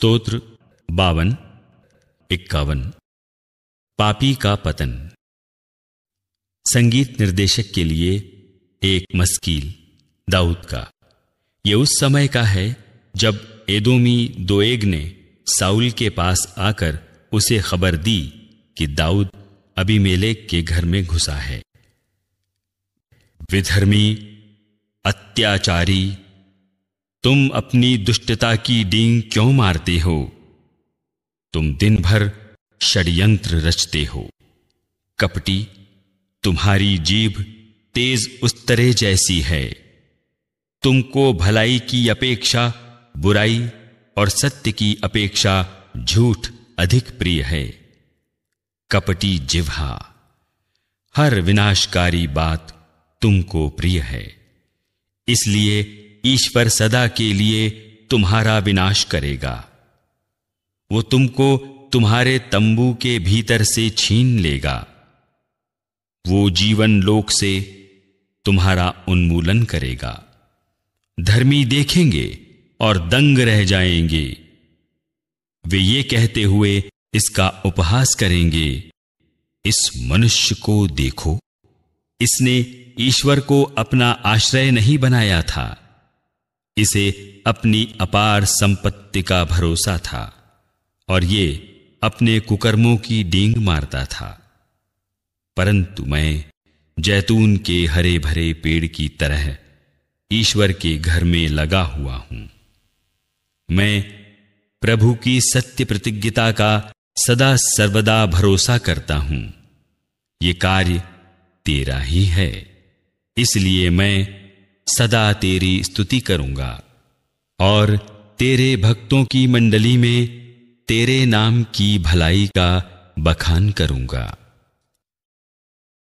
स्तोत्र बावन इक्यावन पापी का पतन संगीत निर्देशक के लिए एक मस्कील दाऊद का यह उस समय का है जब एदोमी दोएग ने साउल के पास आकर उसे खबर दी कि दाऊद अबीमेलेक के घर में घुसा है विधर्मी अत्याचारी तुम अपनी दुष्टता की डींग क्यों मारते हो तुम दिन भर षड्यंत्र रचते हो कपटी तुम्हारी जीभ तेज उस तरह जैसी है तुमको भलाई की अपेक्षा बुराई और सत्य की अपेक्षा झूठ अधिक प्रिय है कपटी जिह्हा हर विनाशकारी बात तुमको प्रिय है इसलिए ईश्वर सदा के लिए तुम्हारा विनाश करेगा वो तुमको तुम्हारे तंबू के भीतर से छीन लेगा वो जीवन लोक से तुम्हारा उन्मूलन करेगा धर्मी देखेंगे और दंग रह जाएंगे वे ये कहते हुए इसका उपहास करेंगे इस मनुष्य को देखो इसने ईश्वर को अपना आश्रय नहीं बनाया था इसे अपनी अपार संपत्ति का भरोसा था और ये अपने कुकर्मों की डींग मारता था परंतु मैं जैतून के हरे भरे पेड़ की तरह ईश्वर के घर में लगा हुआ हूं मैं प्रभु की सत्य प्रतिज्ञता का सदा सर्वदा भरोसा करता हूं ये कार्य तेरा ही है इसलिए मैं सदा तेरी स्तुति करूंगा और तेरे भक्तों की मंडली में तेरे नाम की भलाई का बखान करूंगा